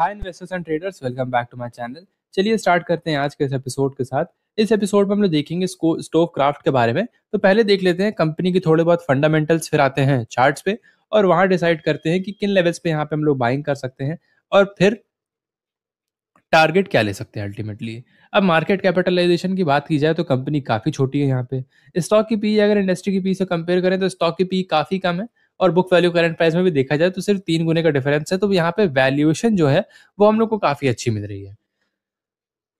hi investors and traders welcome back to my channel चलिए start करते हैं आज के इस एपिसोड के साथ इस एपिसोड में हम लोग देखेंगे स्टोव क्राफ्ट के बारे में तो पहले देख लेते हैं कंपनी के थोड़े बहुत फंडामेंटल्स फिर आते हैं चार्ट्स पे और वहां डिसाइड करते हैं कि किन लेवल्स पे यहाँ पे हम लोग बाइंग कर सकते हैं और फिर टारगेट क्या ले सकते हैं अल्टीमेटली अब मार्केट कैपिटलाइजेशन की बात की जाए तो कंपनी काफ़ी छोटी है यहाँ पे स्टॉक की पी अगर इंडस्ट्री की पी से कंपेयर करें तो स्टॉक की पी काफ़ी कम है और बुक वैल्यू करंट प्राइस में भी देखा जाए तो सिर्फ तीन गुने का डिफरेंस है तो यहाँ पे वैल्यूएशन जो है वो हम लोग को काफ़ी अच्छी मिल रही है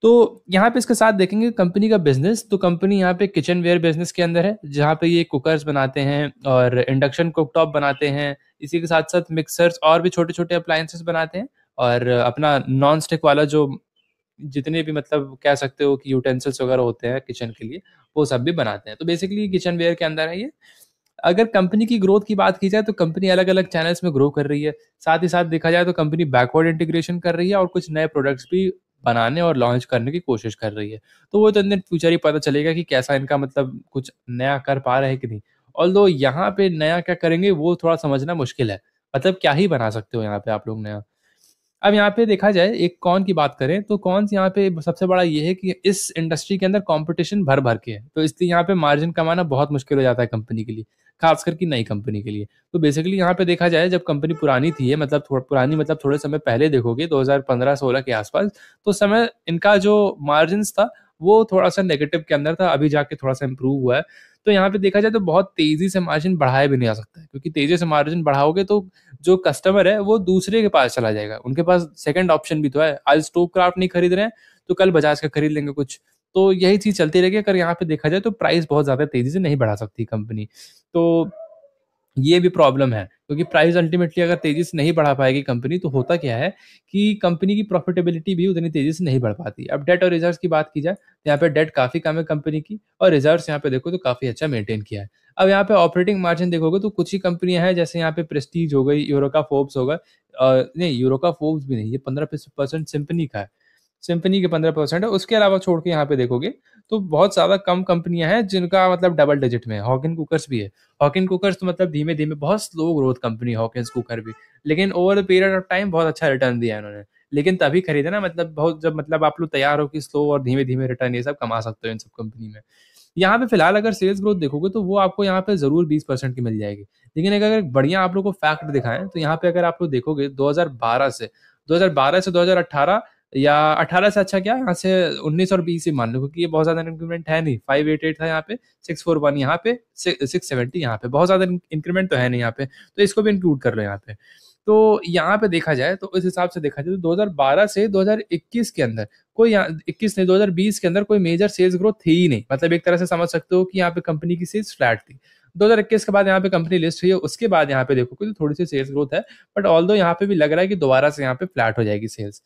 तो यहाँ पे इसके साथ देखेंगे कंपनी का बिजनेस तो कंपनी यहाँ पे किचन वेयर बिजनेस के अंदर है जहाँ पे ये कुकर्स बनाते हैं और इंडक्शन कुकटॉप बनाते हैं इसी के साथ साथ मिक्सर्स और भी छोटे छोटे अप्लायंसेस बनाते हैं और अपना नॉन स्टिक वाला जो जितने भी मतलब कह सकते हो कि यूटेंसिल्स वगैरह होते हैं किचन के लिए वो सब भी बनाते हैं तो बेसिकली किचन वेयर के अंदर है ये अगर कंपनी की ग्रोथ की बात की जाए तो कंपनी अलग अलग चैनल्स में ग्रो कर रही है साथ ही साथ देखा जाए तो कंपनी बैकवर्ड इंटीग्रेशन कर रही है और कुछ नए प्रोडक्ट्स भी बनाने और लॉन्च करने की कोशिश कर रही है तो वो तो इतने फ्यूचर ही पता चलेगा कि कैसा इनका मतलब कुछ नया कर पा रहा है कि नहीं और दो यहाँ पे नया क्या करेंगे वो थोड़ा समझना मुश्किल है मतलब क्या ही बना सकते हो यहाँ पे आप लोग नया अब यहाँ पे देखा जाए एक कौन की बात करें तो कौन यहाँ पे सबसे बड़ा ये है कि इस इंडस्ट्री के अंदर कंपटीशन भर भर के है तो इसलिए यहाँ पे मार्जिन कमाना बहुत मुश्किल हो जाता है कंपनी के लिए खास करके नई कंपनी के लिए तो बेसिकली यहाँ पे देखा जाए जब कंपनी पुरानी थी मतलब थोड़ा पुरानी मतलब थोड़े समय पहले देखोगे 2015-16 के आसपास तो समय इनका जो मार्जिन था वो थोड़ा सा नेगेटिव के अंदर था अभी जाके थोड़ा सा इम्प्रूव हुआ है तो यहाँ पे देखा जाए तो बहुत तेजी से मार्जिन बढ़ाया भी नहीं जा सकता है क्योंकि तेजी से मार्जिन बढ़ाओगे तो जो कस्टमर है वो दूसरे के पास चला जाएगा उनके पास सेकंड ऑप्शन भी तो है आज स्टोव क्राफ्ट नहीं खरीद रहे हैं तो कल बजाज का खरीद लेंगे कुछ तो यही चीज चलती रहेगी अगर यहाँ पे देखा जाए तो प्राइस बहुत ज्यादा तेजी से नहीं बढ़ा सकती कंपनी तो ये भी प्रॉब्लम है क्योंकि प्राइस अल्टीमेटली अगर तेजी से नहीं बढ़ा पाएगी कंपनी तो होता क्या है कि कंपनी की प्रॉफिटेबिलिटी भी उतनी तेजी से नहीं बढ़ पाती अब डेट और रिजर्व की बात की जाए तो यहाँ पे डेट काफी कम है कंपनी की और रिजर्व यहाँ पे देखो तो काफी अच्छा मेंटेन किया है अब यहाँ पे ऑपरेटिंग मार्जिन देखोगे तो कुछ ही कंपनियां हैं जैसे यहाँ पे प्रेस्टीज हो गई यूरोका फोर्ब्स होगा नहीं यूरोका फोर्ब्स भी नहीं ये पंद्रह परसेंट सिंपनी का है सिम्फनी के पंद्रह परसेंट है उसके अलावा छोड़ के यहाँ पे देखोगे तो बहुत ज़्यादा कम कंपनियां हैं जिनका मतलब डबल डिजिट में है हॉकिन कुकर्स भी है हॉकिन कुकर्स तो मतलब धीमे धीमे बहुत स्लो ग्रोथ कंपनी है कुकर भी लेकिन over the period of time बहुत अच्छा रिटर्न दिया इन्होंने लेकिन तभी खरीदे ना मतलब बहुत जब मतलब आप लोग तैयार हो कि स्लो और धीमे धीमे रिटर्न ये सब कमा सकते हो इन सब कंपनी में यहाँ पे फिलहाल अगर सेल्स ग्रोथ देखोगे तो वो आपको यहाँ पे जरूर 20 परसेंट की मिल जाएगी लेकिन अगर बढ़िया आप लोग को फैक्ट दिखाएं तो यहाँ पे अगर आप लोग देखोगे 2012 से 2012 से या 18 से अच्छा क्या यहाँ से 19 और 20 ही मान लो क्योंकि ये बहुत ज्यादा इंक्रीमेंट है नहीं एट था यहाँ पे वन यहाँ पे सेवेंटी यहाँ पे बहुत ज्यादा इंक्रीमेंट तो है नहीं यहाँ पे तो इसको भी इंक्लूड कर लो यहाँ पे तो यहाँ पे देखा जाए तो इस हिसाब से देखा जाए तो 2012 से 2021 के अंदर कोई इक्कीस नहीं दो के अंदर कोई मेजर सेल्स ग्रोथ थी ही नहीं मतलब एक तरह से समझ सकते हो कि यहाँ पे कंपनी की सेल्स फ्लैट थी 2021 के बाद यहाँ पे कंपनी लिस्ट हुई है उसके बाद यहाँ पे देखो कि थोड़ी सी सेल्स ग्रोथ है बट ऑल दो यहाँ पे भी लग रहा है कि दोबारा से यहाँ पे फ्लैट हो जाएगी सेल्स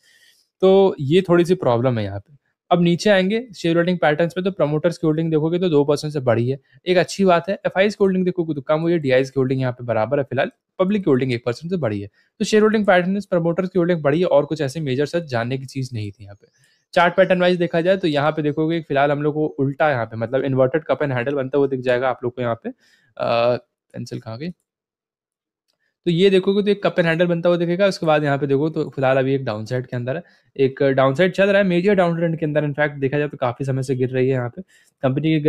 तो ये थोड़ी सी प्रॉब्लम है यहाँ पे अब नीचे आएंगे शेयर होल्डिंग पैटर्न में तो प्रमोटर्स की होल्डिंग देखोगे तो दो परसेंट से बढ़ी है एक अच्छी बात है एफ की होल्डिंग देखोगे तो कम हुई है डी की होल्डिंग यहाँ पे बराबर है फिलहाल पब्लिक की होल्डिंग एक परसेंट से बढ़ी है तो शेयर होल्डिंग पैटर्न प्रमोटर्स की होल्डिंग बढ़ी है और कुछ ऐसे मेजर सच जानने की चीज नहीं थी यहाँ पे चार्ट पैटर्न वाइज देखा जाए तो यहाँ पे देखोगे फिलहाल हम लोग को उल्टा यहाँ पे मतलब इन्वर्टेड कप एंड हैंडल बनता हुआ दिख जाएगा आप लोग को यहाँ पे पेंसिल कहाँ गई तो ये देखोगे तो एक कप एंड हैंडल बनता हुआ दिखेगा उसके बाद यहाँ पे देखो तो फिलहाल अभी एक डाउन साइड के अंदर है एक डाउन साइड चल रहा है मेजर डाउन ट्रेंड के अंदर इनफैक्ट देखा जाए तो काफी समय से गिर रही है यहाँ पे कंपनी की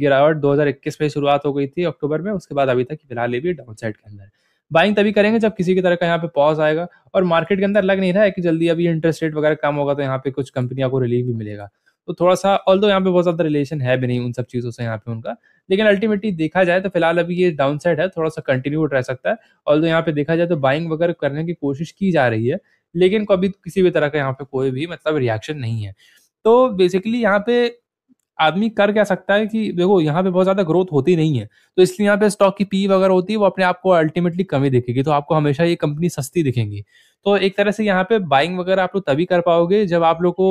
गिरावट 2021 में शुरुआत हो गई थी अक्टूबर में उसके बाद अभी तक फिलहाल ये भी डाउन साइड के अंदर बाइंग तभी करेंगे जब किसी की तरह का यहाँ पे पॉज आएगा और मार्केट के अंदर लग नहीं रहा है कि जल्दी अभी इंटरेस्ट रेट वगैरह कम होगा तो यहाँ पे कुछ कंपनियों को रिलीफ भी मिलेगा तो थोड़ा सा ऑल यहाँ पे बहुत ज़्यादा रिलेशन है भी नहीं उन सब चीज़ों से यहाँ पे उनका लेकिन अल्टीमेटली देखा जाए तो फिलहाल अभी ये डाउन साइड है थोड़ा सा कंटिन्यूड रह सकता है ऑल यहाँ पे देखा जाए तो बाइंग वगैरह करने की कोशिश की जा रही है लेकिन कभी किसी भी तरह का यहाँ पे कोई भी मतलब रिएक्शन नहीं है तो बेसिकली यहाँ पे आदमी कर क्या सकता है कि देखो यहाँ पे बहुत ज्यादा ग्रोथ होती नहीं है तो इसलिए यहाँ पे स्टॉक की पी वगैरह होती है वो अपने आप को अल्टीमेटली कमी दिखेगी तो आपको हमेशा ये कंपनी सस्ती दिखेंगी तो एक तरह से यहाँ पे बाइंग वगैरह आप लोग तभी कर पाओगे जब आप लोग को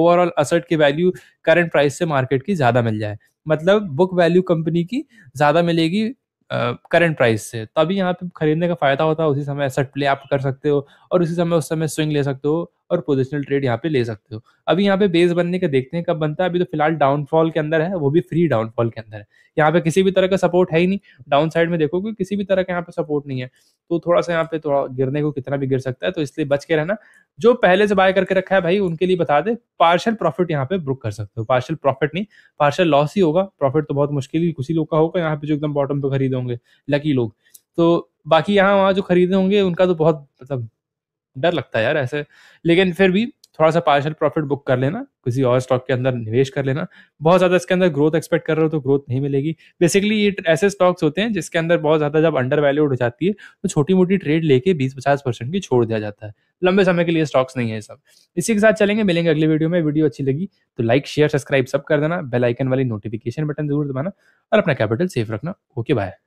ओवरऑल असर्ट की वैल्यू करंट प्राइस से मार्केट की ज्यादा मिल जाए मतलब बुक वैल्यू कंपनी की ज्यादा मिलेगी करंट प्राइस से तभी यहाँ पे खरीदने का फायदा होता है उसी समय एसेट प्ले आप कर सकते हो और उसी समय उस समय स्विंग ले सकते हो और पोजिशनल ट्रेड यहाँ पे ले सकते हो अभी यहाँ पे बेस बनने का देखते हैं कब बनता है अभी तो फिलहाल डाउनफॉल के अंदर है वो भी फ्री डाउनफॉल के अंदर है यहाँ पे किसी भी तरह का सपोर्ट है ही नहीं डाउन साइड में देखो कि किसी भी तरह का यहाँ पे सपोर्ट नहीं है तो थोड़ा सा यहाँ पे थोड़ा गिरने को कितना भी गिर सकता है तो इसलिए बच के रहना जो पहले से बाय करके रखा है भाई उनके लिए बता दे पार्शल प्रॉफिट यहाँ पे बुक कर सकते हो पार्शल प्रॉफिट नहीं पार्शल लॉस ही होगा प्रॉफिट तो बहुत मुश्किल ही कुछ ही लोग का होगा यहाँ पे जो एकदम बॉटम पे खरीदे होंगे लकी लोग तो बाकी यहाँ वहाँ जो खरीदे होंगे उनका तो बहुत मतलब डर लगता है यार ऐसे लेकिन फिर भी थोड़ा सा पार्शल प्रॉफिट बुक कर लेना किसी और स्टॉक के अंदर निवेश कर लेना बहुत ज़्यादा इसके अंदर ग्रोथ एक्सपेक्ट कर रहे हो तो ग्रोथ नहीं मिलेगी बेसिकली ये ऐसे स्टॉक्स होते हैं जिसके अंदर बहुत ज़्यादा जब अंडर वैल्यूड हो जाती है तो छोटी मोटी ट्रेड लेके बीस पचास परसेंट की छोड़ दिया जाता है लंबे समय के लिए स्टॉक्स नहीं है सब इसी के साथ चलेंगे मिलेंगे अगली वीडियो में वीडियो अच्छी लगी तो लाइक शेयर सब्सक्राइब सब कर देना बेलाइकन वाली नोटिफिकेशन बटन जरूर दबाना और अपना कैपिटल सेफ रखना ओके बाय